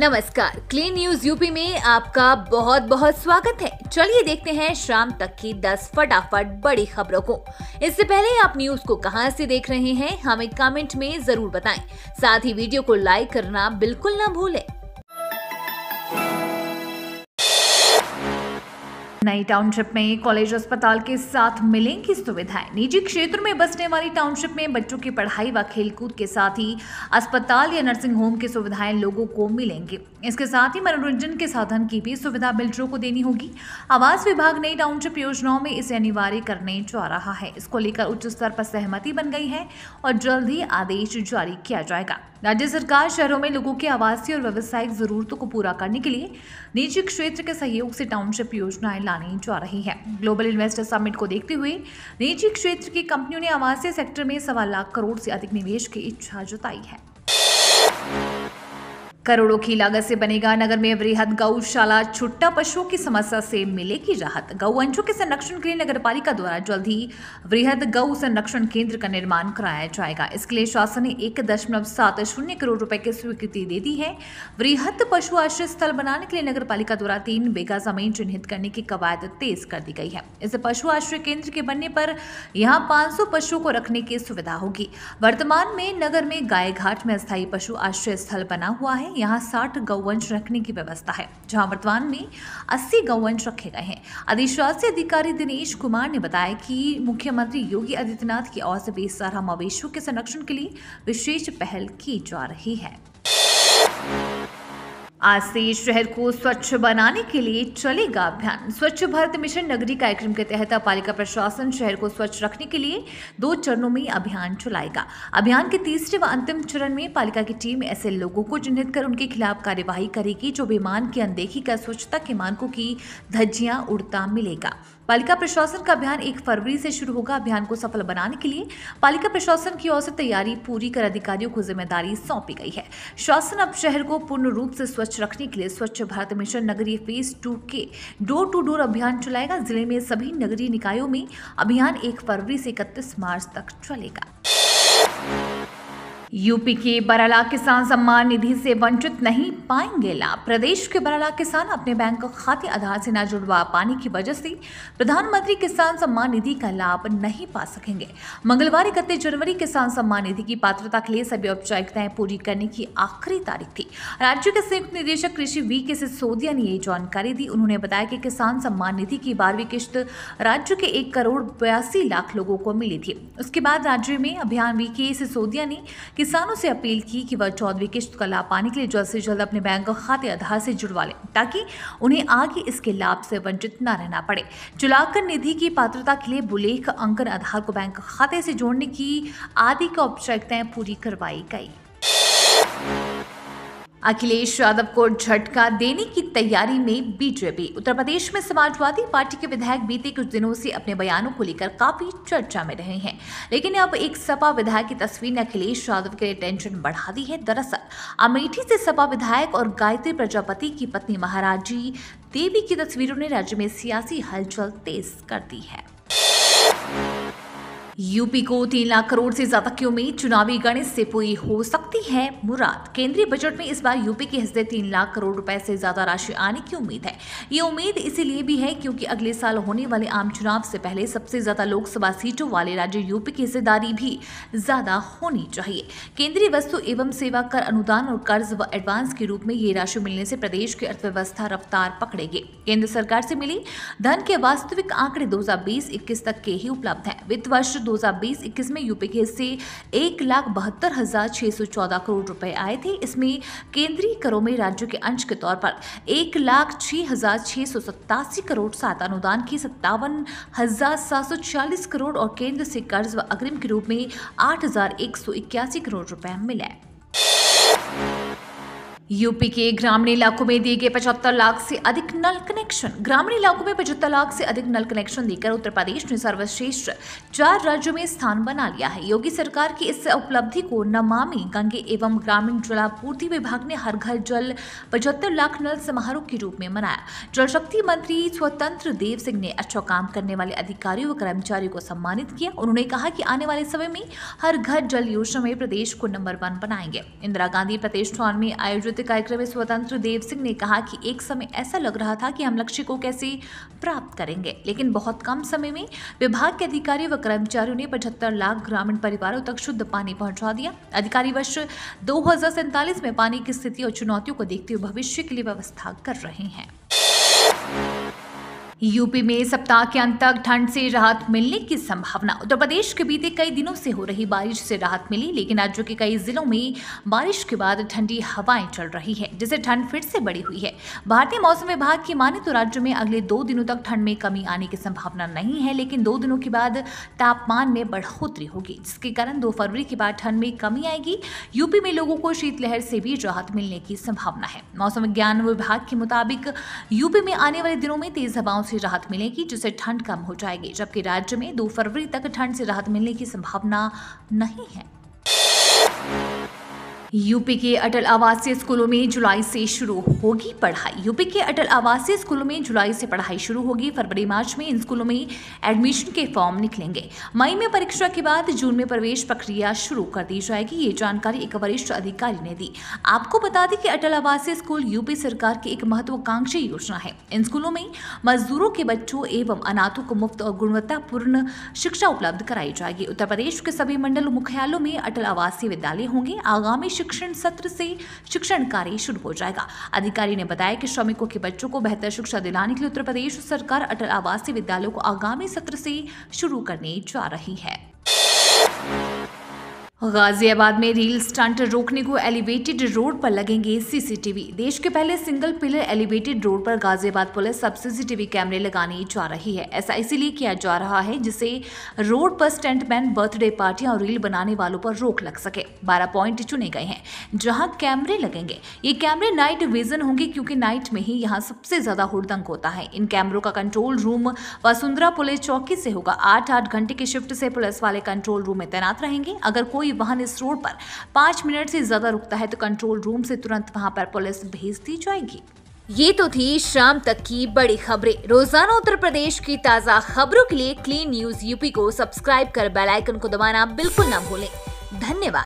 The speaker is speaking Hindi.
नमस्कार क्लीन न्यूज यूपी में आपका बहुत बहुत स्वागत है चलिए देखते हैं शाम तक की 10 फटाफट बड़ी खबरों को इससे पहले आप न्यूज को कहां से देख रहे हैं हमें कमेंट में जरूर बताएं साथ ही वीडियो को लाइक करना बिल्कुल ना भूलें नई टाउनशिप में कॉलेज अस्पताल के साथ मिलेंगी सुविधाएं निजी क्षेत्र में बसने वाली टाउनशिप में बच्चों की पढ़ाई व खेलकूद के साथ ही अस्पताल या नर्सिंग होम की सुविधाएं लोगों को मिलेंगी इसके साथ ही मनोरंजन के साधन की भी सुविधा बिल्डरों को देनी होगी आवास विभाग नई टाउनशिप योजनाओं में इसे अनिवार्य करने जा रहा है इसको लेकर उच्च स्तर पर सहमति बन गई है और जल्द ही आदेश जारी किया जाएगा राज्य सरकार शहरों में लोगों की आवासीय और व्यावसायिक जरूरतों को पूरा करने के लिए निजी क्षेत्र के सहयोग से टाउनशिप योजनाएं लाने जा रही है ग्लोबल इन्वेस्टर समिट को देखते हुए निजी क्षेत्र की कंपनियों ने आवासीय सेक्टर में सवा लाख करोड़ से अधिक निवेश की इच्छा जताई है करोड़ों की लागत से बनेगा नगर में वृहद गौशाला छुट्टा पशुओं की समस्या से मिलेगी राहत गौवंशों के संरक्षण के लिए नगर पालिका द्वारा जल्द ही वृहद गौ संरक्षण केंद्र का निर्माण कराया जाएगा इसके लिए शासन ने एक दशमलव सात शून्य करोड़ रुपए की स्वीकृति दे दी है वृहद पशु आश्रय स्थल बनाने के लिए नगर पालिका द्वारा तीन बेगा जमीन चिन्हित करने की कवायद तेज कर दी गई है इस पशु आश्रय केंद्र के बनने पर यहाँ पांच पशुओं को रखने की सुविधा होगी वर्तमान में नगर में गाय घाट में स्थायी पशु आश्रय स्थल बना हुआ है यहाँ साठ गौवंश रखने की व्यवस्था है जहाँ वर्तमान में अस्सी गौवंश रखे गए हैं अधिशासी अधिकारी दिनेश कुमार ने बताया कि मुख्यमंत्री योगी आदित्यनाथ की ओर से बेसारा मवेशियों के संरक्षण के लिए विशेष पहल की जा रही है आज से शहर को स्वच्छ बनाने के लिए चलेगा अभियान स्वच्छ भारत मिशन नगरी कार्यक्रम के तहत पालिका प्रशासन शहर को स्वच्छ रखने के लिए दो चरणों में अभियान चलाएगा अभियान के तीसरे व अंतिम चरण में पालिका की टीम ऐसे लोगों को चिन्हित कर उनके खिलाफ कार्यवाही करेगी जो बेमान की अनदेखी कर स्वच्छता के मानकों की धज्जियां उड़ता मिलेगा पालिका प्रशासन का अभियान एक फरवरी से शुरू होगा अभियान को सफल बनाने के लिए पालिका प्रशासन की ओर से तैयारी पूरी कर अधिकारियों को जिम्मेदारी सौंपी गई है शासन अब शहर को पूर्ण रूप से स्वच्छ रखने के लिए स्वच्छ भारत मिशन नगरीय फेज टू के डोर टू डोर अभियान चलाएगा जिले में सभी नगरीय निकायों में अभियान एक फरवरी से इकतीस मार्च तक चलेगा यूपी के बराला किसान सम्मान निधि से वंचित नहीं पाएंगे लाभ प्रदेश के बराला किसान अपने बैंक खाते आधार से न जुड़वा पाने की वजह से प्रधानमंत्री किसान सम्मान निधि का लाभ नहीं पा सकेंगे मंगलवार इकतीस जनवरी किसान सम्मान निधि की पात्रता के लिए सभी औपचारिकताएं पूरी करने की आखिरी तारीख थी राज्य के संयुक्त निदेशक कृषि वी के सिसोदिया ने यह जानकारी दी उन्होंने बताया कि किसान सम्मान निधि की बारहवीं किश्त राज्य के एक करोड़ बयासी लाख लोगों को मिली थी उसके बाद राज्य में अभियान वी के सिसोदिया ने किसानों से अपील की कि वह चौदहवीं किश्त का लाभ पाने के लिए जल्द से जल्द अपने बैंक खाते आधार से जुड़वा लें ताकि उन्हें आगे इसके लाभ से वंचित न रहना पड़े चुलाकर निधि की पात्रता के लिए बुलेख अंकन आधार को बैंक खाते से जोड़ने की आदि की औपचारिकताएं पूरी करवाई गई अखिलेश यादव को झटका देने की तैयारी में बीजेपी उत्तर प्रदेश में समाजवादी पार्टी के विधायक बीते कुछ दिनों से अपने बयानों को लेकर काफी चर्चा में रहे हैं लेकिन अब एक सपा विधायक की तस्वीर ने अखिलेश यादव के लिए टेंशन बढ़ा दी है दरअसल अमेठी से सपा विधायक और गायत्री प्रजापति की पत्नी महाराजी देवी की तस्वीरों ने राज्य में सियासी हलचल तेज कर दी है यूपी को तीन लाख करोड़ से ज्यादा की उम्मीद चुनावी गणित से पूरी हो सकती है मुराद केंद्रीय बजट में इस बार यूपी के हिस्से तीन लाख करोड़ रुपए से ज्यादा राशि आने की उम्मीद है ये उम्मीद इसीलिए भी है क्योंकि अगले साल होने वाले आम चुनाव से पहले सबसे ज्यादा लोकसभा सीटों वाले राज्य यूपी की हिस्सेदारी भी ज्यादा होनी चाहिए केंद्रीय वस्तु एवं सेवा कर अनुदान और कर्ज व एडवांस के रूप में ये राशि मिलने से प्रदेश की अर्थव्यवस्था रफ्तार पकड़ेगी केंद्र सरकार से मिली धन के वास्तविक आंकड़े दो हजार तक के ही उपलब्ध है वित्त वर्ष 2020-21 में के से एक लाख बहत्तर हजार छह सौ चौदह करोड़ रुपए आए थे इसमें केंद्रीय करों में राज्यों के अंश के तौर पर एक लाख छह हजार छह सौ सत्तासी करोड़ सात अनुदान की सत्तावन हजार सात सौ चालीस करोड़ और केंद्र से कर्ज व अग्रिम के रूप में आठ हजार एक सौ इक्यासी करोड़ रुपए मिले यूपी के ग्रामीण इलाकों में दिए गए पचहत्तर लाख से अधिक नल कनेक्शन ग्रामीण इलाकों में पचहत्तर लाख से अधिक नल कनेक्शन देकर उत्तर प्रदेश ने सर्वश्रेष्ठ चार राज्यों में स्थान बना लिया है योगी सरकार की इस उपलब्धि को नमामि गंगे एवं ग्रामीण जलापूर्ति विभाग ने हर घर जल पचहत्तर लाख नल समारोह के रूप में मनाया जल शक्ति मंत्री स्वतंत्र देव सिंह ने अच्छा काम करने वाले अधिकारियों व कर्मचारियों को सम्मानित किया उन्होंने कहा कि आने वाले समय में हर घर जल योजना में प्रदेश को नंबर वन बनाएंगे इंदिरा गांधी प्रतिष्ठान में आयोजित आयोजित कार्यक्रम में स्वतंत्र देव सिंह ने कहा कि एक समय ऐसा लग रहा था कि हम लक्ष्य को कैसे प्राप्त करेंगे लेकिन बहुत कम समय में विभाग के अधिकारी व कर्मचारियों ने पचहत्तर लाख ग्रामीण परिवारों तक शुद्ध पानी पहुंचा दिया अधिकारी वर्ष दो में पानी की स्थिति और चुनौतियों को देखते हुए भविष्य के लिए व्यवस्था कर रहे हैं यूपी में सप्ताह के अंत तक ठंड से राहत मिलने की संभावना उत्तर प्रदेश के बीते कई दिनों से हो रही बारिश से राहत मिली लेकिन राज्य के कई जिलों में बारिश के बाद ठंडी हवाएं चल रही है जिससे ठंड फिर से बढ़ी हुई है भारतीय मौसम विभाग की माने तो राज्य में अगले दो दिनों तक ठंड में कमी आने की संभावना नहीं है लेकिन दो दिनों के बाद तापमान में बढ़ोतरी होगी जिसके कारण दो फरवरी के बाद ठंड में कमी आएगी यूपी में लोगों को शीतलहर से भी राहत मिलने की संभावना है मौसम विज्ञान विभाग के मुताबिक यूपी में आने वाले दिनों में तेज हवाओं से राहत मिलेगी जिससे ठंड कम हो जाएगी जबकि राज्य में दो फरवरी तक ठंड से राहत मिलने की संभावना नहीं है यूपी के अटल आवासीय स्कूलों में जुलाई से शुरू होगी पढ़ाई यूपी के अटल आवासीय स्कूलों में जुलाई से पढ़ाई शुरू होगी फरवरी मार्च में इन स्कूलों में एडमिशन के फॉर्म निकलेंगे मई में परीक्षा के बाद जून में प्रवेश प्रक्रिया शुरू कर दी जाएगी ये जानकारी एक वरिष्ठ अधिकारी ने दी आपको बता दें कि अटल आवासीय स्कूल यूपी सरकार की एक महत्वाकांक्षी योजना है इन स्कूलों में मजदूरों के बच्चों एवं अनाथों को मुफ्त और गुणवत्तापूर्ण शिक्षा उपलब्ध कराई जाएगी उत्तर प्रदेश के सभी मंडल मुख्यालयों में अटल आवासीय विद्यालय होंगे आगामी शिक्षण सत्र से शिक्षण कार्य शुरू हो जाएगा अधिकारी ने बताया कि श्रमिकों के बच्चों को बेहतर शिक्षा दिलाने के लिए उत्तर प्रदेश सरकार अटल आवासीय विद्यालयों को आगामी सत्र से शुरू करने जा रही है गाजियाबाद में रील स्टंट रोकने को एलिवेटेड रोड पर लगेंगे सीसीटीवी देश के पहले सिंगल पिलर एलिवेटेड रोड पर गाजियाबाद पुलिस सब सीसीटीवी कैमरे लगाने जा रही है ऐसा इसीलिए किया जा रहा है जिसे रोड पर स्टंटमैन बर्थडे पार्टियां और रील बनाने वालों पर रोक लग सके बारह पॉइंट चुने गए हैं जहाँ कैमरे लगेंगे ये कैमरे नाइट विजन होंगे क्योंकि नाइट में ही यहाँ सबसे ज्यादा हुड़दंग होता है इन कैमरों का कंट्रोल रूम वसुंधरा पुलिस चौकी से होगा आठ आठ घंटे की शिफ्ट से पुलिस वाले कंट्रोल रूम में तैनात रहेंगे अगर कोई कोई वाहन इस रोड पर पांच मिनट से ज़्यादा रुकता है तो कंट्रोल रूम से तुरंत वहां पर पुलिस भेज दी जाएगी ये तो थी शाम तक की बड़ी खबरें रोजाना उत्तर प्रदेश की ताज़ा खबरों के लिए क्लीन न्यूज यूपी को सब्सक्राइब कर बेल आइकन को दबाना बिल्कुल ना भूलें धन्यवाद